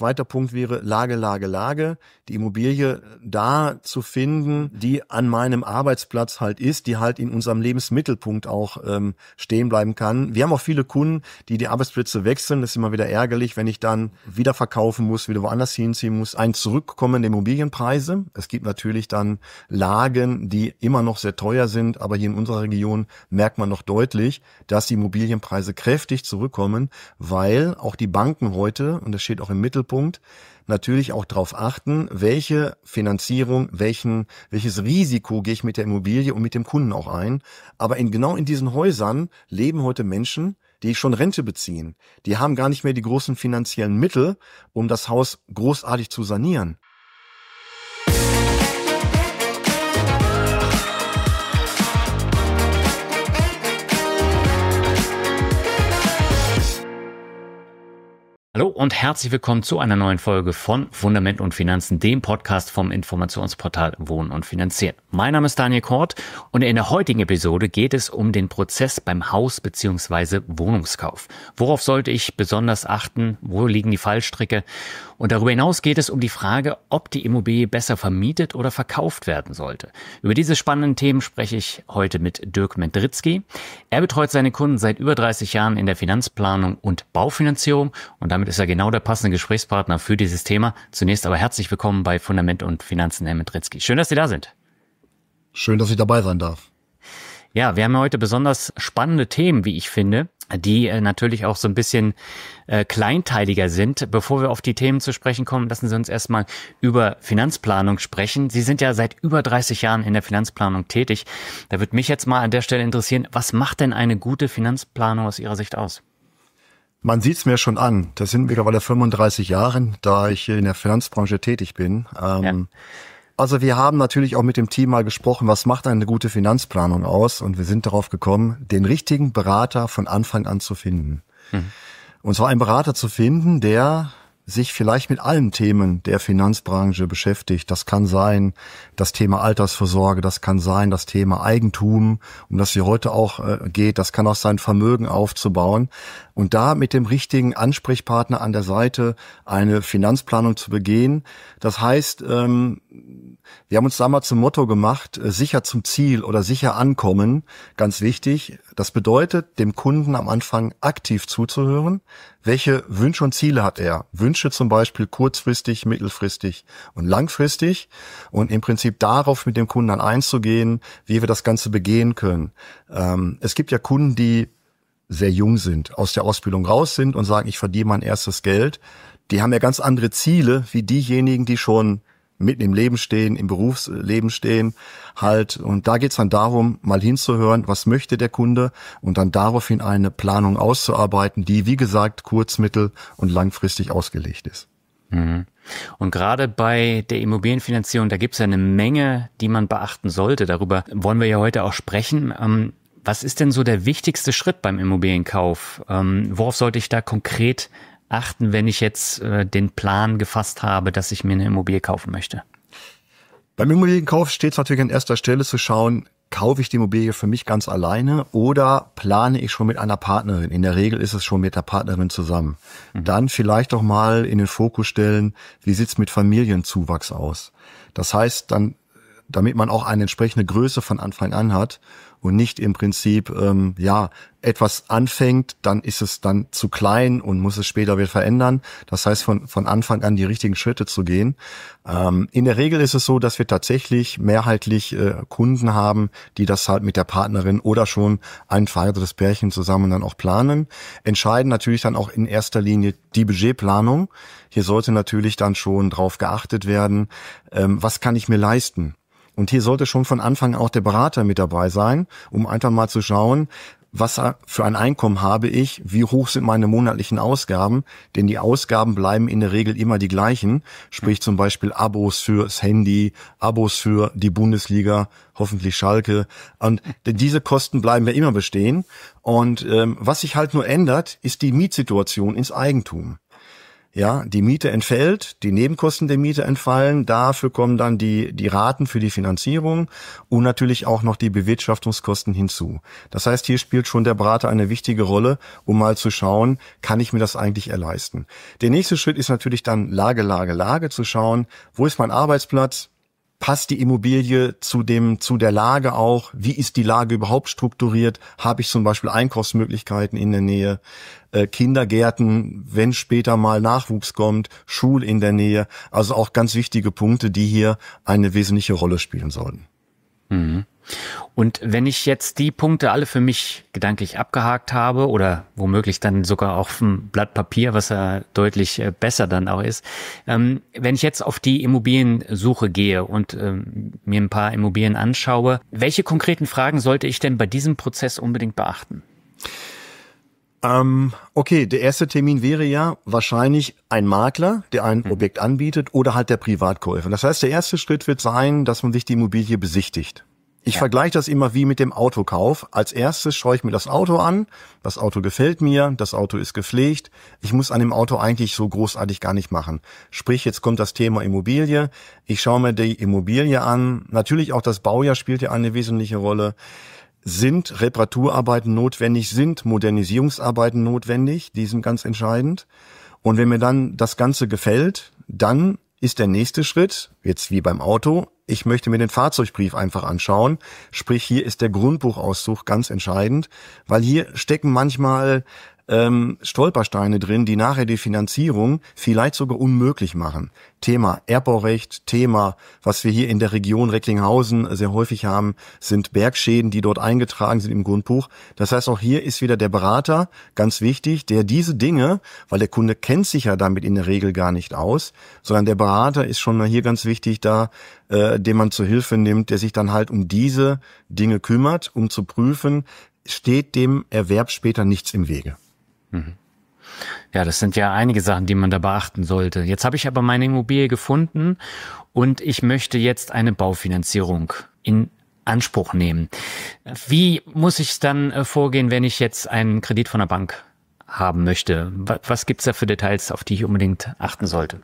Zweiter Punkt wäre Lage, Lage, Lage. Die Immobilie äh, da zu finden, die an meinem Arbeitsplatz halt ist, die halt in unserem Lebensmittelpunkt auch ähm, stehen bleiben kann. Wir haben auch viele Kunden, die die Arbeitsplätze wechseln. Das ist immer wieder ärgerlich, wenn ich dann wieder verkaufen muss, wieder woanders hinziehen muss. Ein zurückkommende Immobilienpreise. Es gibt natürlich dann Lagen, die immer noch sehr teuer sind, aber hier in unserer Region merkt man noch deutlich, dass die Immobilienpreise kräftig zurückkommen, weil auch die Banken heute, und das steht auch im Mittelpunkt, Punkt natürlich auch darauf achten, welche Finanzierung, welchen, welches Risiko gehe ich mit der Immobilie und mit dem Kunden auch ein. Aber in, genau in diesen Häusern leben heute Menschen, die schon Rente beziehen. Die haben gar nicht mehr die großen finanziellen Mittel, um das Haus großartig zu sanieren. Hallo und herzlich willkommen zu einer neuen Folge von Fundament und Finanzen, dem Podcast vom Informationsportal Wohnen und Finanzieren. Mein Name ist Daniel Kort und in der heutigen Episode geht es um den Prozess beim Haus- bzw. Wohnungskauf. Worauf sollte ich besonders achten? Wo liegen die Fallstricke? Und darüber hinaus geht es um die Frage, ob die Immobilie besser vermietet oder verkauft werden sollte. Über diese spannenden Themen spreche ich heute mit Dirk Mendritzky. Er betreut seine Kunden seit über 30 Jahren in der Finanzplanung und Baufinanzierung und damit ist ja genau der passende Gesprächspartner für dieses Thema. Zunächst aber herzlich willkommen bei Fundament und Finanzen, Herr Metritzky. Schön, dass Sie da sind. Schön, dass ich dabei sein darf. Ja, wir haben heute besonders spannende Themen, wie ich finde, die äh, natürlich auch so ein bisschen äh, kleinteiliger sind. Bevor wir auf die Themen zu sprechen kommen, lassen Sie uns erstmal über Finanzplanung sprechen. Sie sind ja seit über 30 Jahren in der Finanzplanung tätig. Da würde mich jetzt mal an der Stelle interessieren, was macht denn eine gute Finanzplanung aus Ihrer Sicht aus? Man sieht es mir schon an. Das sind mittlerweile 35 Jahre, da ich in der Finanzbranche tätig bin. Ähm, ja. Also wir haben natürlich auch mit dem Team mal gesprochen, was macht eine gute Finanzplanung aus? Und wir sind darauf gekommen, den richtigen Berater von Anfang an zu finden. Mhm. Und zwar einen Berater zu finden, der sich vielleicht mit allen Themen der Finanzbranche beschäftigt. Das kann sein das Thema Altersvorsorge, das kann sein das Thema Eigentum, um das hier heute auch äh, geht, das kann auch sein Vermögen aufzubauen. Und da mit dem richtigen Ansprechpartner an der Seite eine Finanzplanung zu begehen. Das heißt, ähm, wir haben uns damals zum Motto gemacht, äh, sicher zum Ziel oder sicher ankommen. Ganz wichtig. Das bedeutet, dem Kunden am Anfang aktiv zuzuhören. Welche Wünsche und Ziele hat er? Wünsche zum Beispiel kurzfristig, mittelfristig und langfristig. Und im Prinzip darauf mit dem Kunden dann einzugehen, wie wir das Ganze begehen können. Ähm, es gibt ja Kunden, die sehr jung sind, aus der Ausbildung raus sind und sagen, ich verdiene mein erstes Geld, die haben ja ganz andere Ziele wie diejenigen, die schon mitten im Leben stehen, im Berufsleben stehen, halt. Und da geht's dann darum, mal hinzuhören, was möchte der Kunde und dann daraufhin eine Planung auszuarbeiten, die, wie gesagt, kurz-, mittel- und langfristig ausgelegt ist. Mhm. Und gerade bei der Immobilienfinanzierung, da gibt's ja eine Menge, die man beachten sollte. Darüber wollen wir ja heute auch sprechen. Ähm, was ist denn so der wichtigste Schritt beim Immobilienkauf? Ähm, worauf sollte ich da konkret achten, wenn ich jetzt äh, den Plan gefasst habe, dass ich mir eine Immobilie kaufen möchte? Beim Immobilienkauf steht es natürlich an erster Stelle zu schauen, kaufe ich die Immobilie für mich ganz alleine oder plane ich schon mit einer Partnerin? In der Regel ist es schon mit der Partnerin zusammen. Mhm. Dann vielleicht doch mal in den Fokus stellen, wie sieht es mit Familienzuwachs aus? Das heißt, dann damit man auch eine entsprechende Größe von Anfang an hat und nicht im Prinzip, ähm, ja, etwas anfängt, dann ist es dann zu klein und muss es später wieder verändern. Das heißt, von, von Anfang an die richtigen Schritte zu gehen. Ähm, in der Regel ist es so, dass wir tatsächlich mehrheitlich äh, Kunden haben, die das halt mit der Partnerin oder schon ein weiteres Pärchen zusammen dann auch planen. Entscheiden natürlich dann auch in erster Linie die Budgetplanung. Hier sollte natürlich dann schon drauf geachtet werden, ähm, was kann ich mir leisten? Und hier sollte schon von Anfang auch der Berater mit dabei sein, um einfach mal zu schauen, was für ein Einkommen habe ich, wie hoch sind meine monatlichen Ausgaben, denn die Ausgaben bleiben in der Regel immer die gleichen, sprich zum Beispiel Abos fürs Handy, Abos für die Bundesliga, hoffentlich Schalke und diese Kosten bleiben ja immer bestehen und ähm, was sich halt nur ändert, ist die Mietsituation ins Eigentum. Ja, die Miete entfällt, die Nebenkosten der Miete entfallen, dafür kommen dann die, die Raten für die Finanzierung und natürlich auch noch die Bewirtschaftungskosten hinzu. Das heißt, hier spielt schon der Berater eine wichtige Rolle, um mal zu schauen, kann ich mir das eigentlich erleisten. Der nächste Schritt ist natürlich dann Lage, Lage, Lage zu schauen, wo ist mein Arbeitsplatz, passt die Immobilie zu dem, zu der Lage auch? Wie ist die Lage überhaupt strukturiert? Habe ich zum Beispiel Einkaufsmöglichkeiten in der Nähe? Äh, Kindergärten, wenn später mal Nachwuchs kommt, Schul in der Nähe. Also auch ganz wichtige Punkte, die hier eine wesentliche Rolle spielen sollten. Mhm. Und wenn ich jetzt die Punkte alle für mich gedanklich abgehakt habe oder womöglich dann sogar auf dem Blatt Papier, was ja deutlich äh, besser dann auch ist, ähm, wenn ich jetzt auf die Immobiliensuche gehe und ähm, mir ein paar Immobilien anschaue, welche konkreten Fragen sollte ich denn bei diesem Prozess unbedingt beachten? Ähm, okay, der erste Termin wäre ja wahrscheinlich ein Makler, der ein mhm. Objekt anbietet oder halt der Privatkäufer. Das heißt, der erste Schritt wird sein, dass man sich die Immobilie besichtigt. Ich ja. vergleiche das immer wie mit dem Autokauf. Als erstes schaue ich mir das Auto an. Das Auto gefällt mir. Das Auto ist gepflegt. Ich muss an dem Auto eigentlich so großartig gar nicht machen. Sprich, jetzt kommt das Thema Immobilie. Ich schaue mir die Immobilie an. Natürlich auch das Baujahr spielt ja eine wesentliche Rolle sind Reparaturarbeiten notwendig, sind Modernisierungsarbeiten notwendig, die sind ganz entscheidend. Und wenn mir dann das Ganze gefällt, dann ist der nächste Schritt, jetzt wie beim Auto, ich möchte mir den Fahrzeugbrief einfach anschauen. Sprich, hier ist der Grundbuchauszug ganz entscheidend, weil hier stecken manchmal ähm, Stolpersteine drin, die nachher die Finanzierung vielleicht sogar unmöglich machen. Thema Erbbaurecht, Thema, was wir hier in der Region Recklinghausen sehr häufig haben, sind Bergschäden, die dort eingetragen sind im Grundbuch. Das heißt, auch hier ist wieder der Berater ganz wichtig, der diese Dinge, weil der Kunde kennt sich ja damit in der Regel gar nicht aus, sondern der Berater ist schon mal hier ganz wichtig da, äh, den man zur Hilfe nimmt, der sich dann halt um diese Dinge kümmert, um zu prüfen, steht dem Erwerb später nichts im Wege. Mhm. Ja, das sind ja einige Sachen, die man da beachten sollte. Jetzt habe ich aber meine Immobilie gefunden und ich möchte jetzt eine Baufinanzierung in Anspruch nehmen. Wie muss ich dann äh, vorgehen, wenn ich jetzt einen Kredit von der Bank haben möchte? Was gibt es da für Details, auf die ich unbedingt achten sollte?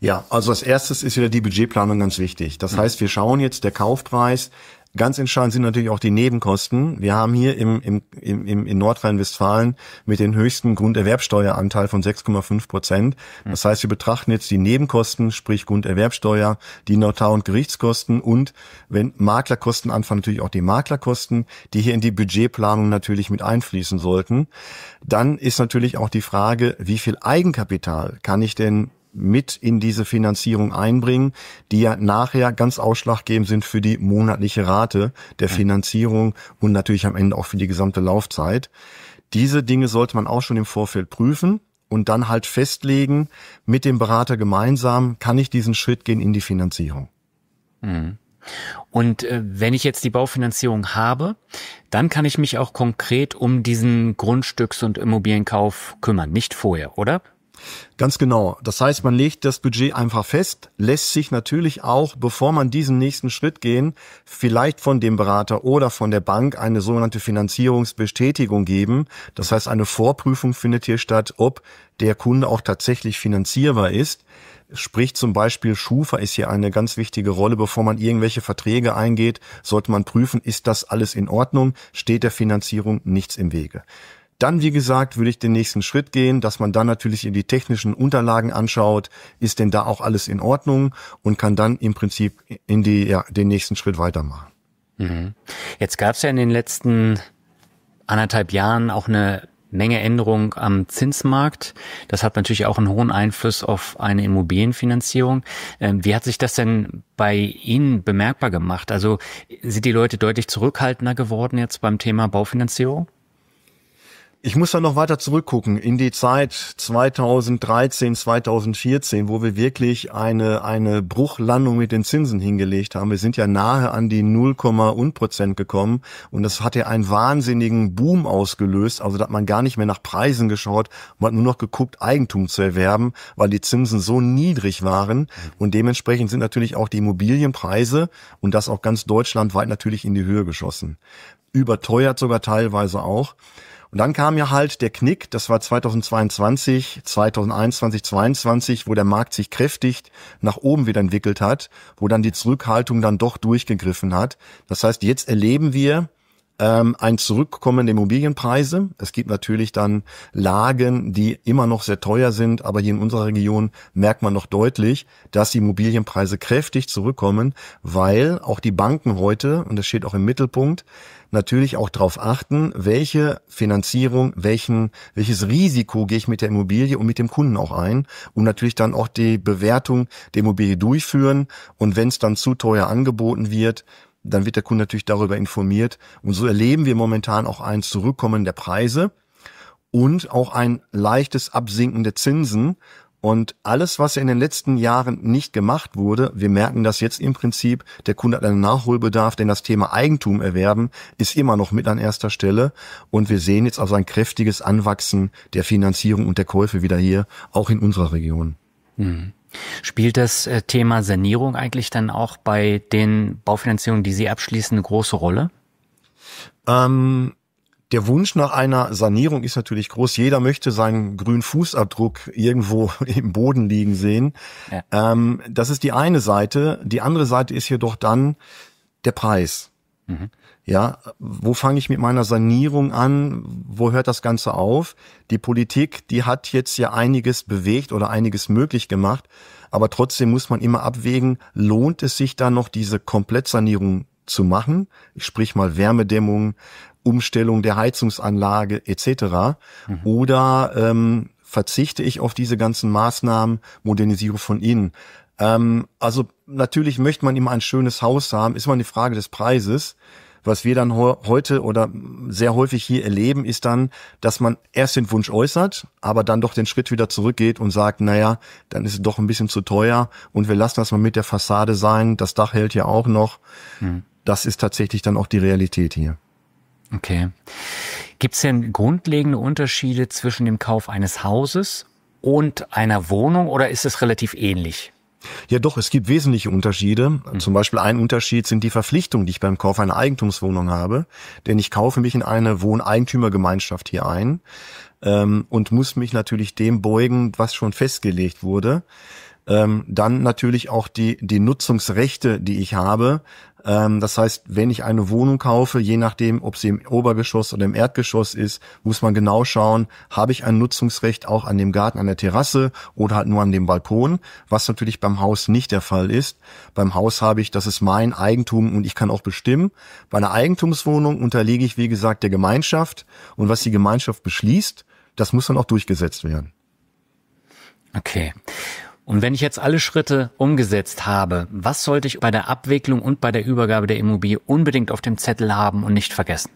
Ja, also als erstes ist wieder die Budgetplanung ganz wichtig. Das mhm. heißt, wir schauen jetzt der Kaufpreis, Ganz entscheidend sind natürlich auch die Nebenkosten. Wir haben hier im, im, im, in Nordrhein-Westfalen mit den höchsten Grunderwerbsteueranteil von 6,5 Prozent. Das heißt, wir betrachten jetzt die Nebenkosten, sprich Grunderwerbsteuer, die Notar- und Gerichtskosten und wenn Maklerkosten anfangen, natürlich auch die Maklerkosten, die hier in die Budgetplanung natürlich mit einfließen sollten. Dann ist natürlich auch die Frage, wie viel Eigenkapital kann ich denn mit in diese Finanzierung einbringen, die ja nachher ganz ausschlaggebend sind für die monatliche Rate der Finanzierung und natürlich am Ende auch für die gesamte Laufzeit. Diese Dinge sollte man auch schon im Vorfeld prüfen und dann halt festlegen, mit dem Berater gemeinsam, kann ich diesen Schritt gehen in die Finanzierung. Mhm. Und äh, wenn ich jetzt die Baufinanzierung habe, dann kann ich mich auch konkret um diesen Grundstücks- und Immobilienkauf kümmern, nicht vorher, oder? Ganz genau. Das heißt, man legt das Budget einfach fest, lässt sich natürlich auch, bevor man diesen nächsten Schritt gehen, vielleicht von dem Berater oder von der Bank eine sogenannte Finanzierungsbestätigung geben. Das heißt, eine Vorprüfung findet hier statt, ob der Kunde auch tatsächlich finanzierbar ist. Sprich zum Beispiel Schufa ist hier eine ganz wichtige Rolle. Bevor man irgendwelche Verträge eingeht, sollte man prüfen, ist das alles in Ordnung, steht der Finanzierung nichts im Wege. Dann, wie gesagt, würde ich den nächsten Schritt gehen, dass man dann natürlich in die technischen Unterlagen anschaut, ist denn da auch alles in Ordnung und kann dann im Prinzip in die, ja, den nächsten Schritt weitermachen. Mhm. Jetzt gab es ja in den letzten anderthalb Jahren auch eine Menge Änderung am Zinsmarkt. Das hat natürlich auch einen hohen Einfluss auf eine Immobilienfinanzierung. Ähm, wie hat sich das denn bei Ihnen bemerkbar gemacht? Also sind die Leute deutlich zurückhaltender geworden jetzt beim Thema Baufinanzierung? Ich muss da noch weiter zurückgucken in die Zeit 2013, 2014, wo wir wirklich eine, eine Bruchlandung mit den Zinsen hingelegt haben. Wir sind ja nahe an die 0, Prozent gekommen und das hat ja einen wahnsinnigen Boom ausgelöst. Also da hat man gar nicht mehr nach Preisen geschaut, man hat nur noch geguckt, Eigentum zu erwerben, weil die Zinsen so niedrig waren mhm. und dementsprechend sind natürlich auch die Immobilienpreise und das auch ganz deutschlandweit natürlich in die Höhe geschossen. Überteuert sogar teilweise auch. Und dann kam ja halt der Knick, das war 2022, 2021, 2022, wo der Markt sich kräftig nach oben wieder entwickelt hat, wo dann die Zurückhaltung dann doch durchgegriffen hat. Das heißt, jetzt erleben wir ähm, ein Zurückkommen der Immobilienpreise. Es gibt natürlich dann Lagen, die immer noch sehr teuer sind, aber hier in unserer Region merkt man noch deutlich, dass die Immobilienpreise kräftig zurückkommen, weil auch die Banken heute, und das steht auch im Mittelpunkt, natürlich auch darauf achten, welche Finanzierung, welchen, welches Risiko gehe ich mit der Immobilie und mit dem Kunden auch ein und natürlich dann auch die Bewertung der Immobilie durchführen. Und wenn es dann zu teuer angeboten wird, dann wird der Kunde natürlich darüber informiert. Und so erleben wir momentan auch ein Zurückkommen der Preise und auch ein leichtes Absinken der Zinsen. Und alles, was in den letzten Jahren nicht gemacht wurde, wir merken das jetzt im Prinzip, der Kunde hat einen Nachholbedarf, denn das Thema Eigentum erwerben ist immer noch mit an erster Stelle. Und wir sehen jetzt also ein kräftiges Anwachsen der Finanzierung und der Käufe wieder hier, auch in unserer Region. Mhm. Spielt das äh, Thema Sanierung eigentlich dann auch bei den Baufinanzierungen, die Sie abschließen, eine große Rolle? Ähm der Wunsch nach einer Sanierung ist natürlich groß. Jeder möchte seinen grünen Fußabdruck irgendwo im Boden liegen sehen. Ja. Ähm, das ist die eine Seite. Die andere Seite ist jedoch dann der Preis. Mhm. Ja, wo fange ich mit meiner Sanierung an? Wo hört das Ganze auf? Die Politik, die hat jetzt ja einiges bewegt oder einiges möglich gemacht. Aber trotzdem muss man immer abwägen, lohnt es sich da noch diese Komplettsanierung zu machen? Ich sprich mal Wärmedämmung, Umstellung der Heizungsanlage etc. Mhm. Oder ähm, verzichte ich auf diese ganzen Maßnahmen, Modernisierung von innen? Ähm, also natürlich möchte man immer ein schönes Haus haben, ist immer eine Frage des Preises. Was wir dann heute oder sehr häufig hier erleben, ist dann, dass man erst den Wunsch äußert, aber dann doch den Schritt wieder zurückgeht und sagt, naja, dann ist es doch ein bisschen zu teuer und wir lassen das mal mit der Fassade sein, das Dach hält ja auch noch. Mhm. Das ist tatsächlich dann auch die Realität hier. Okay. Gibt es denn grundlegende Unterschiede zwischen dem Kauf eines Hauses und einer Wohnung oder ist es relativ ähnlich? Ja, doch, es gibt wesentliche Unterschiede. Mhm. Zum Beispiel ein Unterschied sind die Verpflichtungen, die ich beim Kauf einer Eigentumswohnung habe. Denn ich kaufe mich in eine Wohneigentümergemeinschaft hier ein ähm, und muss mich natürlich dem beugen, was schon festgelegt wurde. Ähm, dann natürlich auch die, die Nutzungsrechte, die ich habe. Ähm, das heißt, wenn ich eine Wohnung kaufe, je nachdem, ob sie im Obergeschoss oder im Erdgeschoss ist, muss man genau schauen, habe ich ein Nutzungsrecht auch an dem Garten, an der Terrasse oder halt nur an dem Balkon, was natürlich beim Haus nicht der Fall ist. Beim Haus habe ich, das ist mein Eigentum und ich kann auch bestimmen. Bei einer Eigentumswohnung unterlege ich, wie gesagt, der Gemeinschaft und was die Gemeinschaft beschließt, das muss dann auch durchgesetzt werden. Okay. Und wenn ich jetzt alle Schritte umgesetzt habe, was sollte ich bei der Abwicklung und bei der Übergabe der Immobilie unbedingt auf dem Zettel haben und nicht vergessen?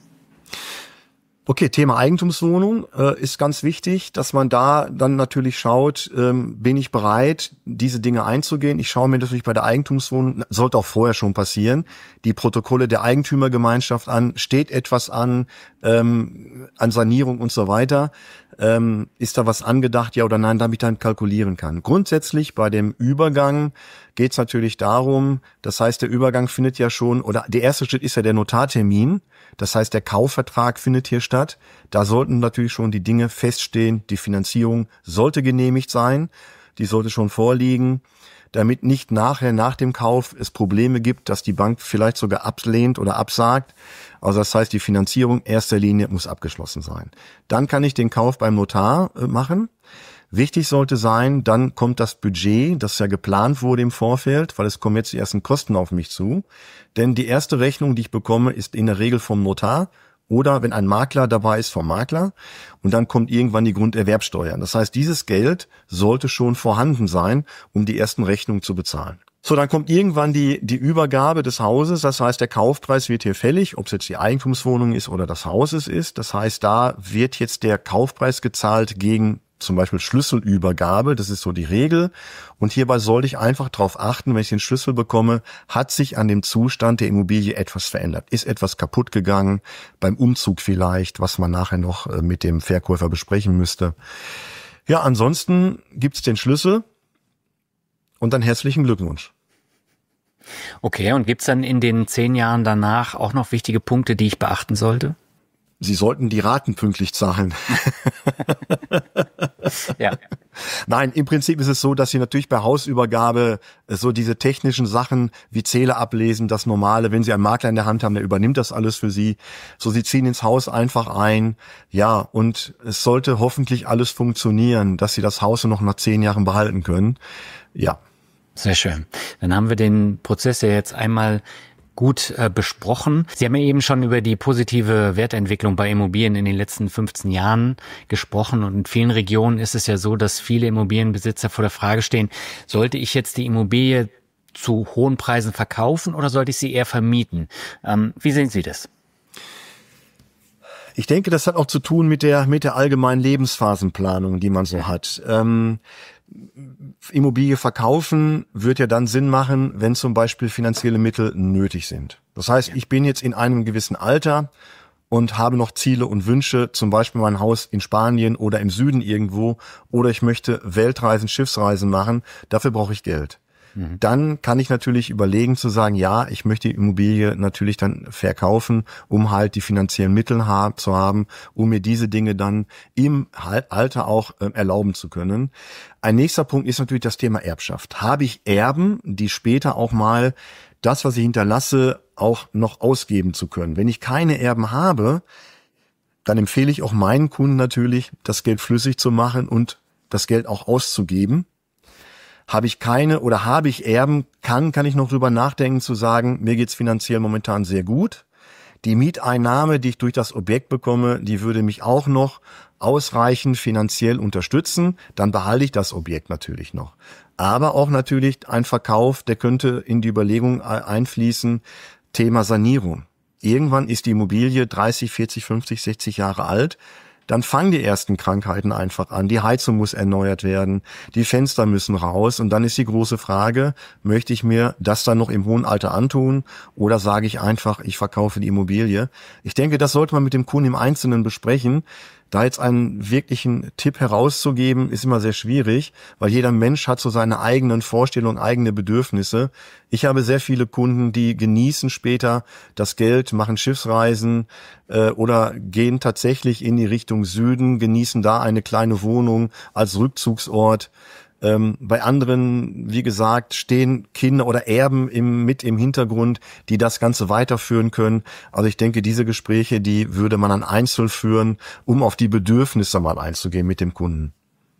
Okay, Thema Eigentumswohnung äh, ist ganz wichtig, dass man da dann natürlich schaut, ähm, bin ich bereit, diese Dinge einzugehen. Ich schaue mir natürlich bei der Eigentumswohnung, sollte auch vorher schon passieren, die Protokolle der Eigentümergemeinschaft an, steht etwas an, ähm, an Sanierung und so weiter. Ähm, ist da was angedacht, ja oder nein, damit ich dann kalkulieren kann. Grundsätzlich bei dem Übergang geht es natürlich darum, das heißt, der Übergang findet ja schon, oder der erste Schritt ist ja der Notartermin, das heißt, der Kaufvertrag findet hier statt. Da sollten natürlich schon die Dinge feststehen, die Finanzierung sollte genehmigt sein, die sollte schon vorliegen, damit nicht nachher nach dem Kauf es Probleme gibt, dass die Bank vielleicht sogar ablehnt oder absagt. Also das heißt, die Finanzierung erster Linie muss abgeschlossen sein. Dann kann ich den Kauf beim Notar äh, machen. Wichtig sollte sein, dann kommt das Budget, das ja geplant wurde im Vorfeld, weil es kommen jetzt die ersten Kosten auf mich zu. Denn die erste Rechnung, die ich bekomme, ist in der Regel vom Notar oder wenn ein Makler dabei ist vom Makler und dann kommt irgendwann die Grunderwerbsteuer. Das heißt, dieses Geld sollte schon vorhanden sein, um die ersten Rechnungen zu bezahlen. So, dann kommt irgendwann die, die Übergabe des Hauses. Das heißt, der Kaufpreis wird hier fällig, ob es jetzt die Eigentumswohnung ist oder das Hauses ist. Das heißt, da wird jetzt der Kaufpreis gezahlt gegen zum Beispiel Schlüsselübergabe, das ist so die Regel. Und hierbei sollte ich einfach darauf achten, wenn ich den Schlüssel bekomme, hat sich an dem Zustand der Immobilie etwas verändert. Ist etwas kaputt gegangen, beim Umzug vielleicht, was man nachher noch äh, mit dem Verkäufer besprechen müsste. Ja, ansonsten gibt's den Schlüssel und dann herzlichen Glückwunsch. Okay, und gibt's dann in den zehn Jahren danach auch noch wichtige Punkte, die ich beachten sollte? Sie sollten die Raten pünktlich zahlen. ja. Nein, im Prinzip ist es so, dass Sie natürlich bei Hausübergabe äh, so diese technischen Sachen wie Zähler ablesen, das Normale, wenn Sie einen Makler in der Hand haben, der übernimmt das alles für Sie. So, Sie ziehen ins Haus einfach ein. Ja, und es sollte hoffentlich alles funktionieren, dass Sie das Haus noch nach zehn Jahren behalten können. Ja. Sehr schön. Dann haben wir den Prozess ja jetzt einmal gut äh, besprochen. Sie haben ja eben schon über die positive Wertentwicklung bei Immobilien in den letzten 15 Jahren gesprochen und in vielen Regionen ist es ja so, dass viele Immobilienbesitzer vor der Frage stehen, sollte ich jetzt die Immobilie zu hohen Preisen verkaufen oder sollte ich sie eher vermieten? Ähm, wie sehen Sie das? Ich denke, das hat auch zu tun mit der, mit der allgemeinen Lebensphasenplanung, die man so hat. Ähm, Immobilie verkaufen wird ja dann Sinn machen, wenn zum Beispiel finanzielle Mittel nötig sind. Das heißt, ja. ich bin jetzt in einem gewissen Alter und habe noch Ziele und Wünsche, zum Beispiel mein Haus in Spanien oder im Süden irgendwo, oder ich möchte Weltreisen, Schiffsreisen machen, dafür brauche ich Geld. Mhm. dann kann ich natürlich überlegen zu sagen, ja, ich möchte die Immobilie natürlich dann verkaufen, um halt die finanziellen Mittel hab, zu haben, um mir diese Dinge dann im Alter auch äh, erlauben zu können. Ein nächster Punkt ist natürlich das Thema Erbschaft. Habe ich Erben, die später auch mal das, was ich hinterlasse, auch noch ausgeben zu können. Wenn ich keine Erben habe, dann empfehle ich auch meinen Kunden natürlich, das Geld flüssig zu machen und das Geld auch auszugeben. Habe ich keine oder habe ich Erben, kann, kann ich noch drüber nachdenken zu sagen, mir geht's finanziell momentan sehr gut. Die Mieteinnahme, die ich durch das Objekt bekomme, die würde mich auch noch ausreichend finanziell unterstützen. Dann behalte ich das Objekt natürlich noch. Aber auch natürlich ein Verkauf, der könnte in die Überlegung einfließen, Thema Sanierung. Irgendwann ist die Immobilie 30, 40, 50, 60 Jahre alt dann fangen die ersten Krankheiten einfach an. Die Heizung muss erneuert werden, die Fenster müssen raus und dann ist die große Frage, möchte ich mir das dann noch im hohen Alter antun oder sage ich einfach, ich verkaufe die Immobilie? Ich denke, das sollte man mit dem Kunden im Einzelnen besprechen da jetzt einen wirklichen Tipp herauszugeben, ist immer sehr schwierig, weil jeder Mensch hat so seine eigenen Vorstellungen, eigene Bedürfnisse. Ich habe sehr viele Kunden, die genießen später das Geld, machen Schiffsreisen äh, oder gehen tatsächlich in die Richtung Süden, genießen da eine kleine Wohnung als Rückzugsort. Ähm, bei anderen, wie gesagt, stehen Kinder oder Erben im, mit im Hintergrund, die das Ganze weiterführen können. Also ich denke, diese Gespräche, die würde man dann einzeln führen, um auf die Bedürfnisse mal einzugehen mit dem Kunden.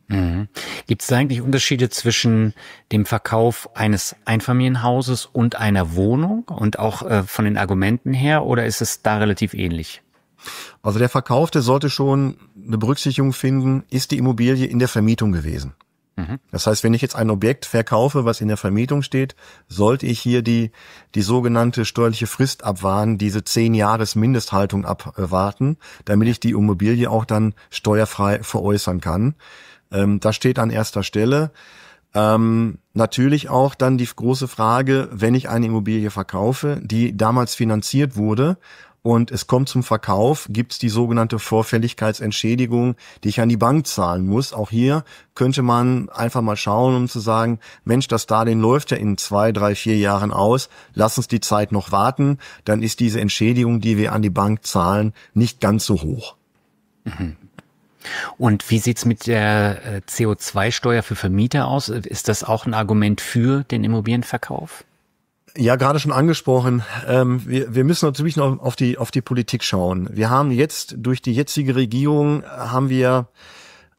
Mhm. Gibt es eigentlich Unterschiede zwischen dem Verkauf eines Einfamilienhauses und einer Wohnung und auch äh, von den Argumenten her oder ist es da relativ ähnlich? Also der Verkaufte sollte schon eine Berücksichtigung finden, ist die Immobilie in der Vermietung gewesen. Mhm. Das heißt, wenn ich jetzt ein Objekt verkaufe, was in der Vermietung steht, sollte ich hier die, die sogenannte steuerliche Frist abwarten, diese zehn Jahres Mindesthaltung abwarten, damit ich die Immobilie auch dann steuerfrei veräußern kann. Ähm, das steht an erster Stelle. Ähm, natürlich auch dann die große Frage, wenn ich eine Immobilie verkaufe, die damals finanziert wurde und es kommt zum Verkauf, gibt es die sogenannte Vorfälligkeitsentschädigung, die ich an die Bank zahlen muss. Auch hier könnte man einfach mal schauen, um zu sagen, Mensch, das Darlehen läuft ja in zwei, drei, vier Jahren aus, lass uns die Zeit noch warten, dann ist diese Entschädigung, die wir an die Bank zahlen, nicht ganz so hoch. Mhm. Und wie sieht's mit der äh, CO2-Steuer für Vermieter aus? Ist das auch ein Argument für den Immobilienverkauf? Ja, gerade schon angesprochen. Ähm, wir, wir müssen natürlich noch auf die auf die Politik schauen. Wir haben jetzt durch die jetzige Regierung äh, haben wir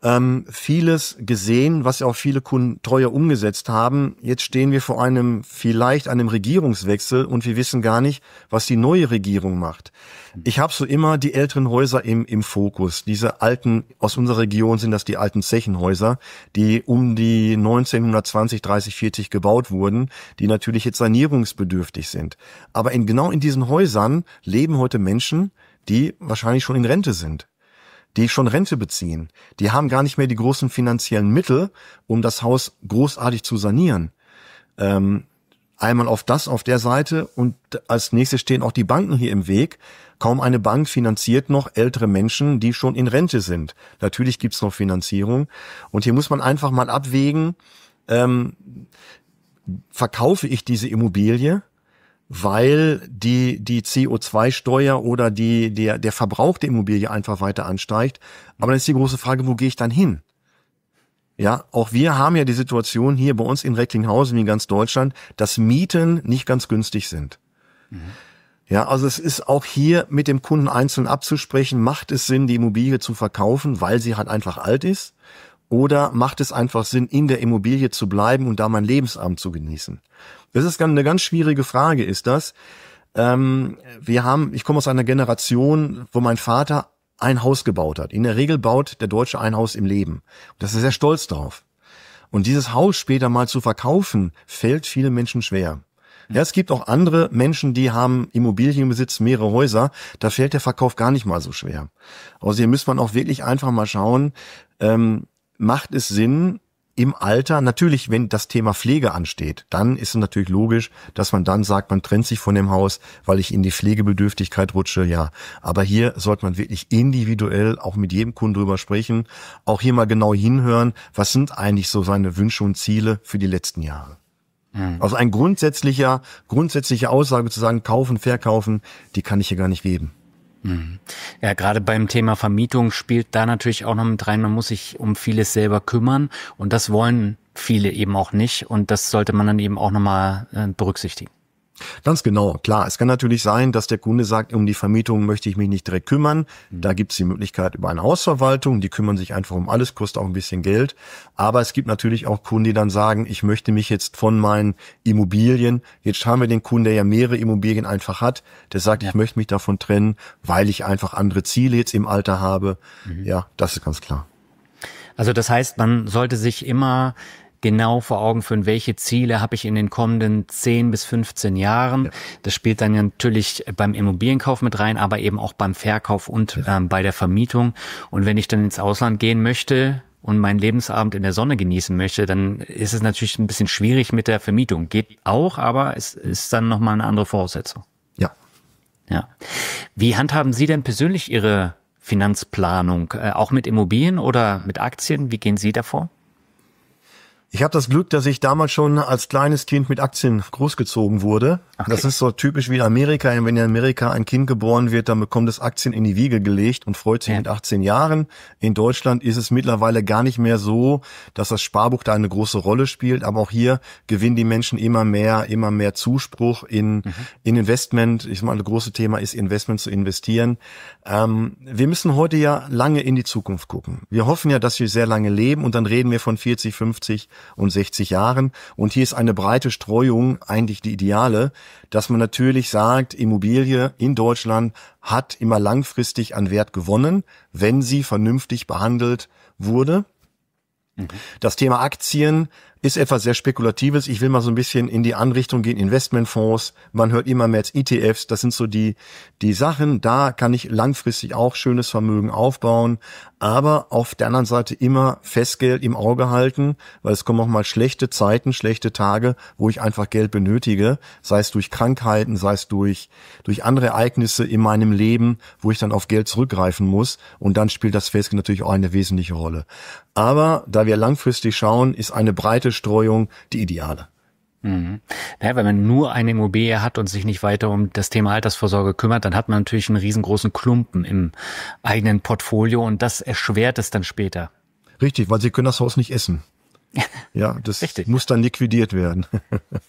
ähm, vieles gesehen, was ja auch viele Kunden treuer umgesetzt haben. Jetzt stehen wir vor einem, vielleicht einem Regierungswechsel und wir wissen gar nicht, was die neue Regierung macht. Ich habe so immer die älteren Häuser im, im Fokus. Diese alten, aus unserer Region sind das die alten Zechenhäuser, die um die 1920, 30, 40 gebaut wurden, die natürlich jetzt sanierungsbedürftig sind. Aber in, genau in diesen Häusern leben heute Menschen, die wahrscheinlich schon in Rente sind die schon Rente beziehen. Die haben gar nicht mehr die großen finanziellen Mittel, um das Haus großartig zu sanieren. Ähm, einmal auf das auf der Seite und als nächstes stehen auch die Banken hier im Weg. Kaum eine Bank finanziert noch ältere Menschen, die schon in Rente sind. Natürlich gibt's noch Finanzierung. Und hier muss man einfach mal abwägen, ähm, verkaufe ich diese Immobilie? weil die, die CO2-Steuer oder die, der, der Verbrauch der Immobilie einfach weiter ansteigt. Aber dann ist die große Frage, wo gehe ich dann hin? Ja, auch wir haben ja die Situation hier bei uns in Recklinghausen, wie in ganz Deutschland, dass Mieten nicht ganz günstig sind. Mhm. Ja, also es ist auch hier mit dem Kunden einzeln abzusprechen, macht es Sinn, die Immobilie zu verkaufen, weil sie halt einfach alt ist oder macht es einfach Sinn, in der Immobilie zu bleiben und da mein Lebensabend zu genießen? Das ist eine ganz schwierige Frage, ist das. Ähm, wir haben, ich komme aus einer Generation, wo mein Vater ein Haus gebaut hat. In der Regel baut der Deutsche ein Haus im Leben. Und das ist sehr stolz drauf. Und dieses Haus später mal zu verkaufen, fällt vielen Menschen schwer. Ja, es gibt auch andere Menschen, die haben Immobilienbesitz, mehrere Häuser. Da fällt der Verkauf gar nicht mal so schwer. Also hier müsste man auch wirklich einfach mal schauen, ähm, macht es Sinn, im Alter, natürlich, wenn das Thema Pflege ansteht, dann ist es natürlich logisch, dass man dann sagt, man trennt sich von dem Haus, weil ich in die Pflegebedürftigkeit rutsche, ja. Aber hier sollte man wirklich individuell auch mit jedem Kunden drüber sprechen, auch hier mal genau hinhören, was sind eigentlich so seine Wünsche und Ziele für die letzten Jahre. Mhm. Also ein grundsätzlicher, grundsätzliche Aussage zu sagen, kaufen, verkaufen, die kann ich hier gar nicht geben. Mhm. Ja, gerade beim Thema Vermietung spielt da natürlich auch noch mit rein, man muss sich um vieles selber kümmern und das wollen viele eben auch nicht und das sollte man dann eben auch nochmal äh, berücksichtigen. Ganz genau, klar. Es kann natürlich sein, dass der Kunde sagt, um die Vermietung möchte ich mich nicht direkt kümmern. Mhm. Da gibt es die Möglichkeit über eine Hausverwaltung, die kümmern sich einfach um alles, kostet auch ein bisschen Geld. Aber es gibt natürlich auch Kunden, die dann sagen, ich möchte mich jetzt von meinen Immobilien, jetzt haben wir den Kunden, der ja mehrere Immobilien einfach hat, der sagt, ich möchte mich davon trennen, weil ich einfach andere Ziele jetzt im Alter habe. Mhm. Ja, das ist ganz klar. Also das heißt, man sollte sich immer genau vor Augen führen, welche Ziele habe ich in den kommenden 10 bis 15 Jahren. Ja. Das spielt dann natürlich beim Immobilienkauf mit rein, aber eben auch beim Verkauf und ja. ähm, bei der Vermietung. Und wenn ich dann ins Ausland gehen möchte, und meinen Lebensabend in der Sonne genießen möchte, dann ist es natürlich ein bisschen schwierig mit der Vermietung. Geht auch, aber es ist dann nochmal eine andere Voraussetzung. Ja. Ja. Wie handhaben Sie denn persönlich Ihre Finanzplanung? Äh, auch mit Immobilien oder mit Aktien? Wie gehen Sie davor? Ich habe das Glück, dass ich damals schon als kleines Kind mit Aktien großgezogen wurde. Okay. Das ist so typisch wie in Amerika. Wenn in Amerika ein Kind geboren wird, dann bekommt es Aktien in die Wiege gelegt und freut sich ja. mit 18 Jahren. In Deutschland ist es mittlerweile gar nicht mehr so, dass das Sparbuch da eine große Rolle spielt. Aber auch hier gewinnen die Menschen immer mehr, immer mehr Zuspruch in, mhm. in Investment. Ich meine, das große Thema ist Investment zu investieren. Ähm, wir müssen heute ja lange in die Zukunft gucken. Wir hoffen ja, dass wir sehr lange leben und dann reden wir von 40, 50, und 60 Jahren. Und hier ist eine breite Streuung eigentlich die ideale, dass man natürlich sagt, Immobilie in Deutschland hat immer langfristig an Wert gewonnen, wenn sie vernünftig behandelt wurde. Mhm. Das Thema Aktien ist etwas sehr Spekulatives. Ich will mal so ein bisschen in die Anrichtung gehen, Investmentfonds. Man hört immer mehr jetzt ETFs. Das sind so die, die Sachen. Da kann ich langfristig auch schönes Vermögen aufbauen. Aber auf der anderen Seite immer Festgeld im Auge halten, weil es kommen auch mal schlechte Zeiten, schlechte Tage, wo ich einfach Geld benötige. Sei es durch Krankheiten, sei es durch, durch andere Ereignisse in meinem Leben, wo ich dann auf Geld zurückgreifen muss. Und dann spielt das Festgeld natürlich auch eine wesentliche Rolle. Aber da wir langfristig schauen, ist eine breite Streuung die ideale. Mhm. wenn man nur eine Immobilie hat und sich nicht weiter um das Thema Altersvorsorge kümmert, dann hat man natürlich einen riesengroßen Klumpen im eigenen Portfolio und das erschwert es dann später. Richtig, weil sie können das Haus nicht essen. Ja, das Richtig. muss dann liquidiert werden.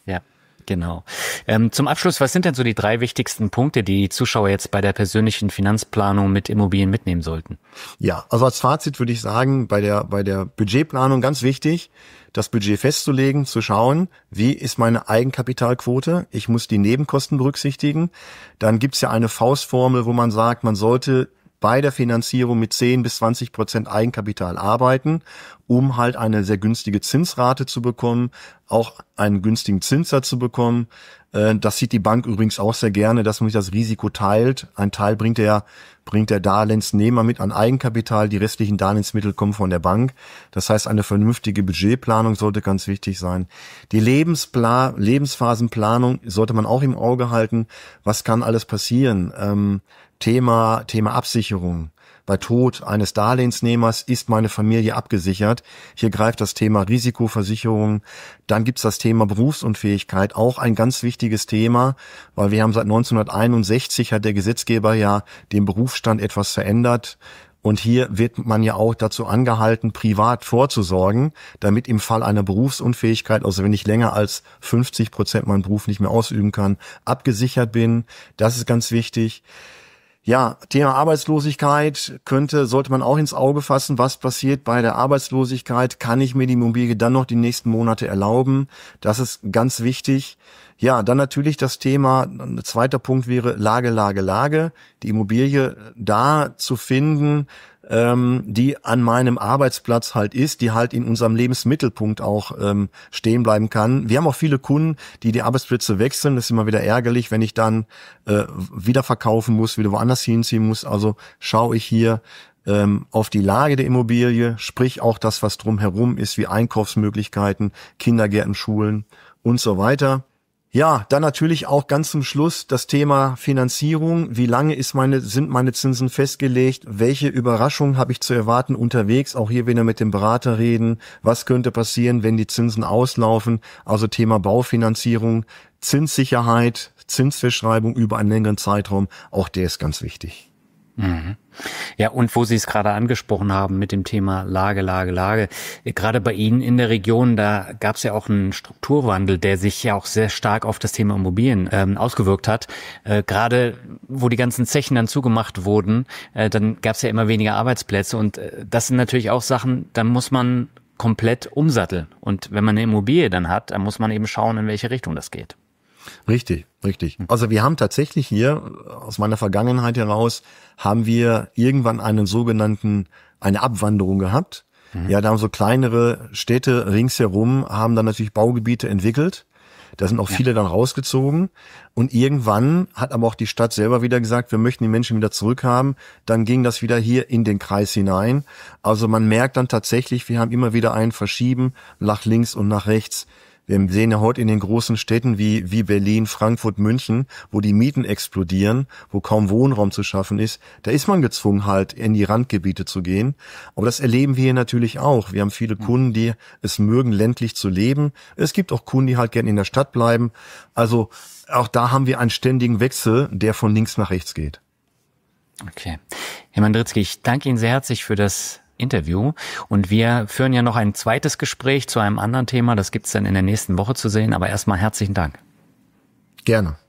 ja. Genau. Ähm, zum Abschluss, was sind denn so die drei wichtigsten Punkte, die Zuschauer jetzt bei der persönlichen Finanzplanung mit Immobilien mitnehmen sollten? Ja, also als Fazit würde ich sagen, bei der, bei der Budgetplanung ganz wichtig, das Budget festzulegen, zu schauen, wie ist meine Eigenkapitalquote, ich muss die Nebenkosten berücksichtigen. Dann gibt's ja eine Faustformel, wo man sagt, man sollte bei der Finanzierung mit 10 bis 20 Prozent Eigenkapital arbeiten, um halt eine sehr günstige Zinsrate zu bekommen, auch einen günstigen Zinssatz zu bekommen. Äh, das sieht die Bank übrigens auch sehr gerne, dass man sich das Risiko teilt. Ein Teil bringt der, bringt der Darlehensnehmer mit an Eigenkapital, die restlichen Darlehensmittel kommen von der Bank. Das heißt, eine vernünftige Budgetplanung sollte ganz wichtig sein. Die Lebenspla Lebensphasenplanung sollte man auch im Auge halten. Was kann alles passieren? Ähm, Thema, Thema Absicherung. Bei Tod eines Darlehensnehmers ist meine Familie abgesichert. Hier greift das Thema Risikoversicherung. Dann gibt's das Thema Berufsunfähigkeit, auch ein ganz wichtiges Thema, weil wir haben seit 1961 hat der Gesetzgeber ja den Berufsstand etwas verändert. Und hier wird man ja auch dazu angehalten, privat vorzusorgen, damit im Fall einer Berufsunfähigkeit, also wenn ich länger als 50 Prozent meinen Beruf nicht mehr ausüben kann, abgesichert bin. Das ist ganz wichtig. Ja, Thema Arbeitslosigkeit könnte, sollte man auch ins Auge fassen. Was passiert bei der Arbeitslosigkeit? Kann ich mir die Immobilie dann noch die nächsten Monate erlauben? Das ist ganz wichtig. Ja, dann natürlich das Thema, ein zweiter Punkt wäre Lage, Lage, Lage. Die Immobilie da zu finden, ähm, die an meinem Arbeitsplatz halt ist, die halt in unserem Lebensmittelpunkt auch ähm, stehen bleiben kann. Wir haben auch viele Kunden, die die Arbeitsplätze wechseln. Das ist immer wieder ärgerlich, wenn ich dann äh, wieder verkaufen muss, wieder woanders hinziehen muss. Also schaue ich hier ähm, auf die Lage der Immobilie, sprich auch das, was drumherum ist, wie Einkaufsmöglichkeiten, Kindergärten, Schulen und so weiter. Ja, dann natürlich auch ganz zum Schluss das Thema Finanzierung. Wie lange ist meine, sind meine Zinsen festgelegt? Welche Überraschungen habe ich zu erwarten unterwegs? Auch hier wieder mit dem Berater reden. Was könnte passieren, wenn die Zinsen auslaufen? Also Thema Baufinanzierung, Zinssicherheit, Zinsverschreibung über einen längeren Zeitraum. Auch der ist ganz wichtig. Mhm. Ja, und wo Sie es gerade angesprochen haben mit dem Thema Lage, Lage, Lage. Gerade bei Ihnen in der Region, da gab es ja auch einen Strukturwandel, der sich ja auch sehr stark auf das Thema Immobilien ähm, ausgewirkt hat. Äh, gerade wo die ganzen Zechen dann zugemacht wurden, äh, dann gab es ja immer weniger Arbeitsplätze. Und äh, das sind natürlich auch Sachen, da muss man komplett umsatteln. Und wenn man eine Immobilie dann hat, dann muss man eben schauen, in welche Richtung das geht. Richtig, richtig. Hm. Also wir haben tatsächlich hier, aus meiner Vergangenheit heraus, haben wir irgendwann einen sogenannten, eine Abwanderung gehabt. Mhm. Ja, da haben so kleinere Städte ringsherum, haben dann natürlich Baugebiete entwickelt. Da sind auch viele ja. dann rausgezogen. Und irgendwann hat aber auch die Stadt selber wieder gesagt, wir möchten die Menschen wieder zurückhaben. Dann ging das wieder hier in den Kreis hinein. Also man merkt dann tatsächlich, wir haben immer wieder einen Verschieben nach links und nach rechts wir sehen ja heute in den großen Städten wie, wie Berlin, Frankfurt, München, wo die Mieten explodieren, wo kaum Wohnraum zu schaffen ist. Da ist man gezwungen, halt in die Randgebiete zu gehen. Aber das erleben wir hier natürlich auch. Wir haben viele hm. Kunden, die es mögen, ländlich zu leben. Es gibt auch Kunden, die halt gerne in der Stadt bleiben. Also auch da haben wir einen ständigen Wechsel, der von links nach rechts geht. Okay. Herr Mandritzki, ich danke Ihnen sehr herzlich für das Interview. Und wir führen ja noch ein zweites Gespräch zu einem anderen Thema. Das gibt's dann in der nächsten Woche zu sehen. Aber erstmal herzlichen Dank. Gerne.